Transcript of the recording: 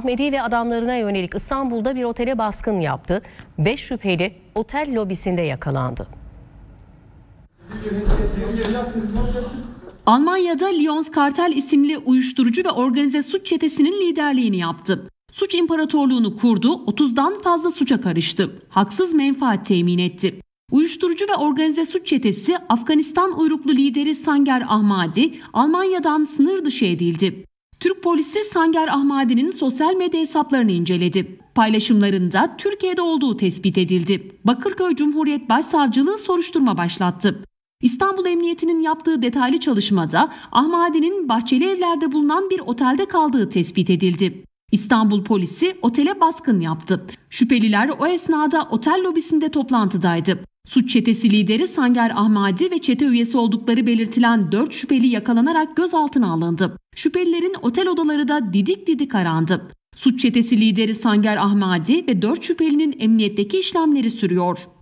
Ahmedi ve adamlarına yönelik İstanbul'da bir otele baskın yaptı. 5 şüpheli otel lobisinde yakalandı. Almanya'da Lyons Kartel isimli uyuşturucu ve organize suç çetesinin liderliğini yaptı. Suç imparatorluğunu kurdu, 30'dan fazla suça karıştı. Haksız menfaat temin etti. Uyuşturucu ve organize suç çetesi Afganistan uyruklu lideri Sanger Ahmadi Almanya'dan sınır dışı edildi. Türk polisi Sanger Ahmadi'nin sosyal medya hesaplarını inceledi. Paylaşımlarında Türkiye'de olduğu tespit edildi. Bakırköy Cumhuriyet Başsavcılığı soruşturma başlattı. İstanbul Emniyeti'nin yaptığı detaylı çalışmada Ahmadi'nin Bahçeli Evler'de bulunan bir otelde kaldığı tespit edildi. İstanbul polisi otele baskın yaptı. Şüpheliler o esnada otel lobisinde toplantıdaydı. Suç çetesi lideri Sanger Ahmadi ve çete üyesi oldukları belirtilen 4 şüpheli yakalanarak gözaltına alındı. Şüphelilerin otel odaları da didik didik arandı. Suç çetesi lideri Sanger Ahmadi ve 4 şüphelinin emniyetteki işlemleri sürüyor.